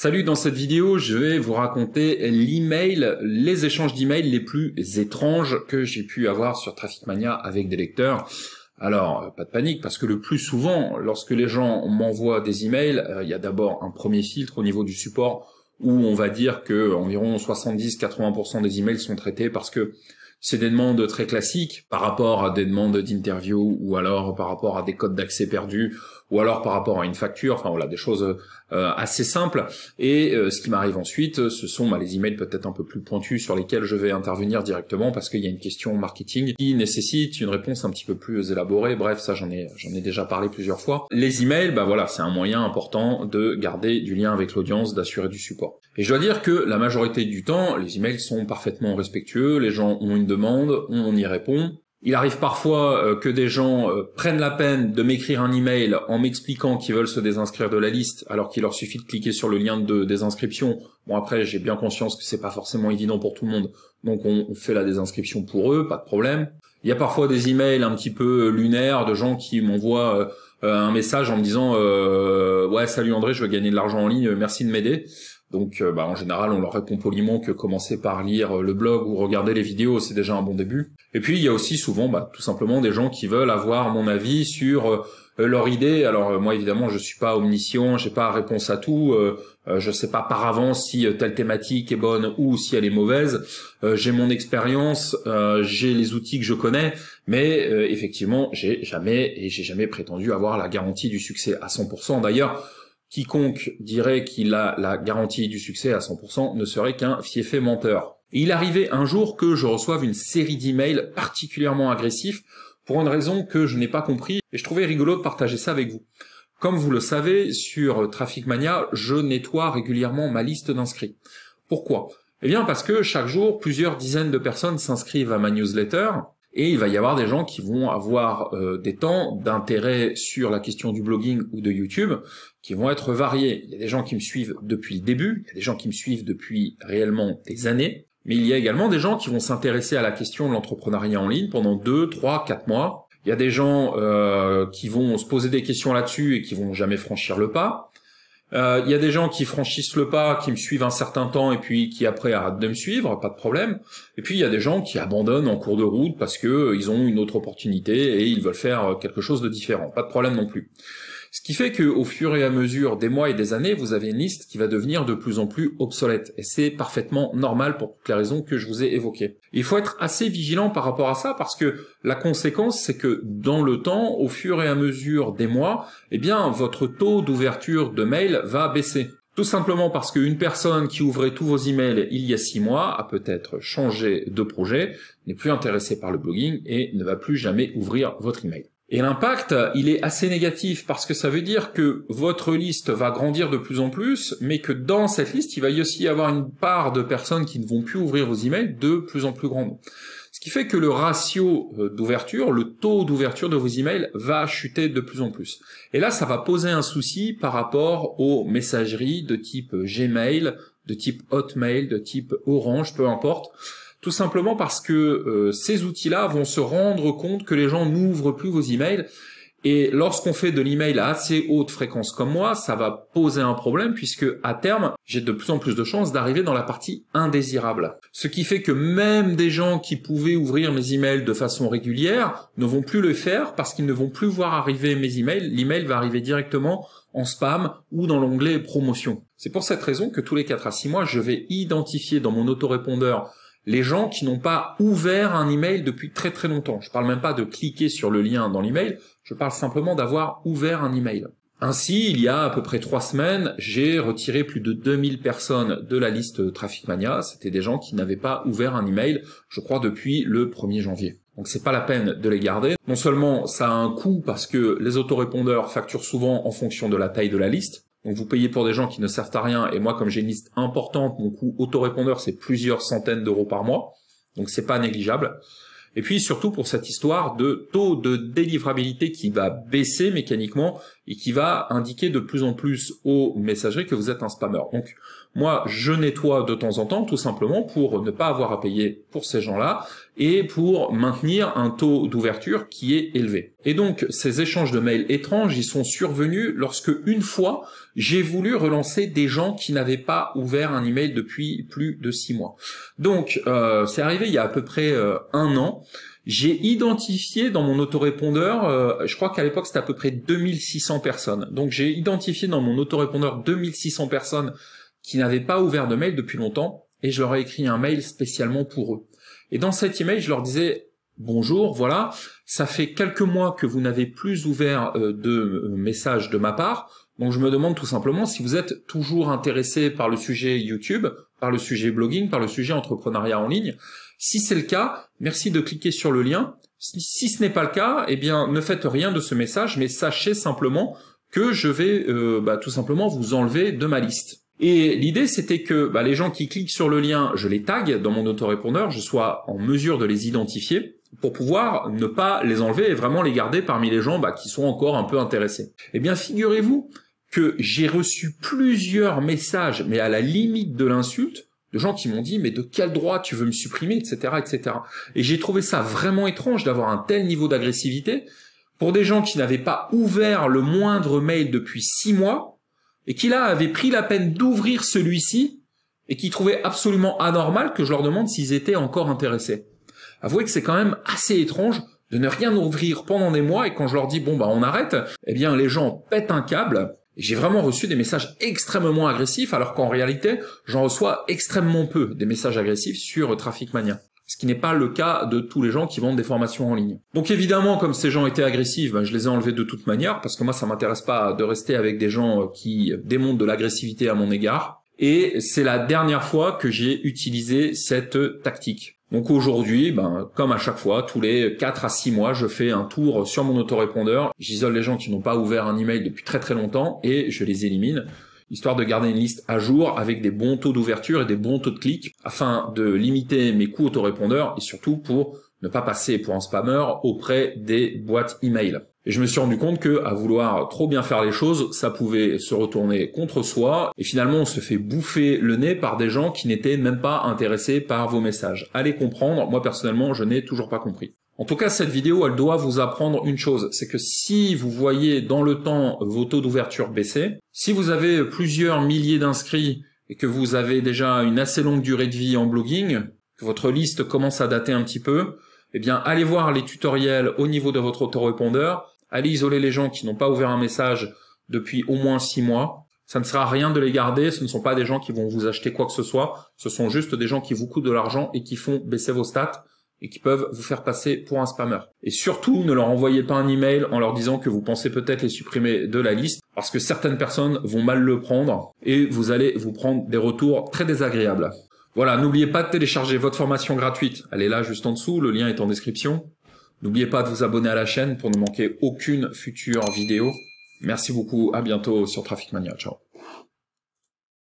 Salut, dans cette vidéo, je vais vous raconter l'email, les échanges d'emails les plus étranges que j'ai pu avoir sur Traffic Mania avec des lecteurs. Alors, euh, pas de panique, parce que le plus souvent, lorsque les gens m'envoient des emails, euh, il y a d'abord un premier filtre au niveau du support où on va dire que environ 70-80% des emails sont traités parce que c'est des demandes très classiques par rapport à des demandes d'interview ou alors par rapport à des codes d'accès perdus ou alors par rapport à une facture, enfin voilà, des choses euh, assez simples. Et euh, ce qui m'arrive ensuite, ce sont bah, les emails peut-être un peu plus pointus sur lesquels je vais intervenir directement parce qu'il y a une question marketing qui nécessite une réponse un petit peu plus élaborée. Bref, ça j'en ai j'en ai déjà parlé plusieurs fois. Les emails, bah voilà, c'est un moyen important de garder du lien avec l'audience, d'assurer du support. Et je dois dire que la majorité du temps, les emails sont parfaitement respectueux, les gens ont une demande, on y répond, il arrive parfois euh, que des gens euh, prennent la peine de m'écrire un email en m'expliquant qu'ils veulent se désinscrire de la liste, alors qu'il leur suffit de cliquer sur le lien de désinscription. Bon après, j'ai bien conscience que c'est pas forcément évident pour tout le monde, donc on, fait la désinscription pour eux, pas de problème. Il y a parfois des emails un petit peu euh, lunaires de gens qui m'envoient un message en me disant ouais salut André, je veux gagner de l'argent en ligne, merci de m'aider. Donc euh, bah, en général, on leur répond poliment que commencer par lire euh, le blog ou regarder les vidéos, c'est déjà un bon début. Et puis il y a aussi souvent bah, tout simplement des gens qui veulent avoir mon avis sur euh, leur idée. Alors moi évidemment, je suis pas omniscient, j'ai pas réponse à tout. je sais pas par avance si telle thématique est bonne ou si elle est mauvaise. j'ai mon expérience, j'ai les outils que je connais, mais effectivement, j'ai jamais et j'ai jamais prétendu avoir la garantie du succès à 100%. D'ailleurs, Quiconque dirait qu'il a la garantie du succès à 100% ne serait qu'un fiefé menteur. il arrivait un jour que je reçoive une série d'emails particulièrement agressifs pour une raison que je n'ai pas compris et je trouvais rigolo de partager ça avec vous. Comme vous le savez, sur Traffic Mania, je nettoie régulièrement ma liste d'inscrits. Pourquoi Eh bien parce que chaque jour, plusieurs dizaines de personnes s'inscrivent à ma newsletter, et il va y avoir des gens qui vont avoir euh, des temps d'intérêt sur la question du blogging ou de YouTube qui vont être variés. Il y a des gens qui me suivent depuis le début, il y a des gens qui me suivent depuis réellement des années, mais il y a également des gens qui vont s'intéresser à la question de l'entrepreneuriat en ligne pendant 2, 3, 4 mois. Il y a des gens euh, qui vont se poser des questions là-dessus et qui vont jamais franchir le pas. Euh, il y a des gens qui franchissent le pas, qui me suivent un certain temps et puis qui après arrêtent de me suivre, pas de problème. Et puis il y a des gens qui abandonnent en cours de route parce que euh, ils ont une autre opportunité et ils veulent faire euh, quelque chose de différent, pas de problème non plus. Ce qui fait qu'au fur et à mesure des mois et des années, vous avez une liste qui va devenir de plus en plus obsolète. Et c'est parfaitement normal pour toutes les raisons que je vous ai évoquées. Il faut être assez vigilant par rapport à ça parce que la conséquence, c'est que dans le temps, au fur et à mesure des mois, eh bien, votre taux d'ouverture de mail va baisser. Tout simplement parce qu'une personne qui ouvrait tous vos emails il y a six mois a peut-être changé de projet, n'est plus intéressée par le blogging et ne va plus jamais ouvrir votre email. Et l'impact, il est assez négatif parce que ça veut dire que votre liste va grandir de plus en plus, mais que dans cette liste, il va y aussi avoir une part de personnes qui ne vont plus ouvrir vos emails de plus en plus grande. Ce qui fait que le ratio euh, d'ouverture, le taux d'ouverture de vos emails va chuter de plus en plus. Et là, ça va poser un souci par rapport aux messageries de type Gmail, de type Hotmail, de type Orange, peu importe tout simplement parce que euh, ces outils-là vont se rendre compte que les gens n'ouvrent plus vos emails. Et lorsqu'on fait de l'email à assez haute fréquence comme moi, ça va poser un problème puisque à terme, j'ai de plus en plus de chances d'arriver dans la partie indésirable. Ce qui fait que même des gens qui pouvaient ouvrir mes emails de façon régulière ne vont plus le faire parce qu'ils ne vont plus voir arriver mes emails. L'email va arriver directement en spam ou dans l'onglet promotion. C'est pour cette raison que tous les 4 à 6 mois, je vais identifier dans mon autorépondeur les gens qui n'ont pas ouvert un email depuis très très longtemps. Je parle même pas de cliquer sur le lien dans l'email, je parle simplement d'avoir ouvert un email. Ainsi, il y a à peu près trois semaines, j'ai retiré plus de 2000 personnes de la liste Traffic Mania. C'était des gens qui n'avaient pas ouvert un email, je crois, depuis le 1er janvier. Donc c'est pas la peine de les garder. Non seulement ça a un coût parce que les autorépondeurs facturent souvent en fonction de la taille de la liste, donc vous payez pour des gens qui ne servent à rien. Et moi, comme j'ai une liste importante, mon coût autorépondeur, c'est plusieurs centaines d'euros par mois. Donc c'est pas négligeable. Et puis surtout pour cette histoire de taux de délivrabilité qui va baisser mécaniquement et qui va indiquer de plus en plus aux messageries que vous êtes un spammer. Donc moi, je nettoie de temps en temps tout simplement pour ne pas avoir à payer pour ces gens-là et pour maintenir un taux d'ouverture qui est élevé. Et donc ces échanges de mails étranges, ils sont survenus lorsque une fois, j'ai voulu relancer des gens qui n'avaient pas ouvert un email depuis plus de six mois. Donc euh, c'est arrivé il y a à peu près euh, un an j'ai identifié dans mon autorépondeur, euh, je crois qu'à l'époque c'était à peu près 2600 personnes. Donc j'ai identifié dans mon autorépondeur 2600 personnes qui n'avaient pas ouvert de mail depuis longtemps et je leur ai écrit un mail spécialement pour eux. Et dans cet email, je leur disais bonjour, voilà, ça fait quelques mois que vous n'avez plus ouvert euh, de euh, message de ma part. Donc je me demande tout simplement si vous êtes toujours intéressé par le sujet YouTube, par le sujet blogging, par le sujet entrepreneuriat en ligne. Si c'est le cas, merci de cliquer sur le lien. Si ce n'est pas le cas, eh bien, ne faites rien de ce message, mais sachez simplement que je vais euh, bah, tout simplement vous enlever de ma liste. Et l'idée, c'était que bah, les gens qui cliquent sur le lien, je les tag dans mon autorépondeur, je sois en mesure de les identifier pour pouvoir ne pas les enlever et vraiment les garder parmi les gens bah, qui sont encore un peu intéressés. Eh bien, figurez-vous que j'ai reçu plusieurs messages, mais à la limite de l'insulte, de gens qui m'ont dit mais de quel droit tu veux me supprimer, etc., etc. Et j'ai trouvé ça vraiment étrange d'avoir un tel niveau d'agressivité pour des gens qui n'avaient pas ouvert le moindre mail depuis six mois et qui là avaient pris la peine d'ouvrir celui-ci et qui trouvaient absolument anormal que je leur demande s'ils étaient encore intéressés. Avouez que c'est quand même assez étrange de ne rien ouvrir pendant des mois et quand je leur dis bon bah on arrête, eh bien les gens pètent un câble j'ai vraiment reçu des messages extrêmement agressifs, alors qu'en réalité, j'en reçois extrêmement peu des messages agressifs sur Traffic Mania ce qui n'est pas le cas de tous les gens qui vendent des formations en ligne. Donc évidemment, comme ces gens étaient agressifs, ben, je les ai enlevés de toute manière, parce que moi, ça m'intéresse pas de rester avec des gens euh, qui démontrent de l'agressivité à mon égard. Et c'est la dernière fois que j'ai utilisé cette tactique. Donc aujourd'hui, ben, comme à chaque fois, tous les 4 à 6 mois, je fais un tour sur mon autorépondeur, j'isole les gens qui n'ont pas ouvert un email depuis très très longtemps et je les élimine, histoire de garder une liste à jour avec des bons taux d'ouverture et des bons taux de clics, afin de limiter mes coûts autorépondeurs et surtout pour ne pas passer pour un spammeur auprès des boîtes email. Et je me suis rendu compte que à vouloir trop bien faire les choses, ça pouvait se retourner contre soi. Et finalement, on se fait bouffer le nez par des gens qui n'étaient même pas intéressés par vos messages. Allez comprendre. Moi, personnellement, je n'ai toujours pas compris. En tout cas, cette vidéo, elle doit vous apprendre une chose, c'est que si vous voyez dans le temps vos taux d'ouverture baisser, si vous avez plusieurs milliers d'inscrits et que vous avez déjà une assez longue durée de vie en blogging, que votre liste commence à dater un petit peu, eh bien, allez voir les tutoriels au niveau de votre autorépondeur Allez isoler les gens qui n'ont pas ouvert un message depuis au moins six mois. Ça ne sert à rien de les garder. Ce ne sont pas des gens qui vont vous acheter quoi que ce soit. Ce sont juste des gens qui vous coûtent de l'argent et qui font baisser vos stats et qui peuvent vous faire passer pour un spammer. Et surtout, ne leur envoyez pas un email en leur disant que vous pensez peut-être les supprimer de la liste, parce que certaines personnes vont mal le prendre et vous allez vous prendre des retours très désagréables. Voilà, n'oubliez pas de télécharger votre formation gratuite. Elle est là juste en dessous, le lien est en description. N'oubliez pas de vous abonner à la chaîne pour ne manquer aucune future vidéo. Merci beaucoup, à bientôt sur Traffic Mania. Ciao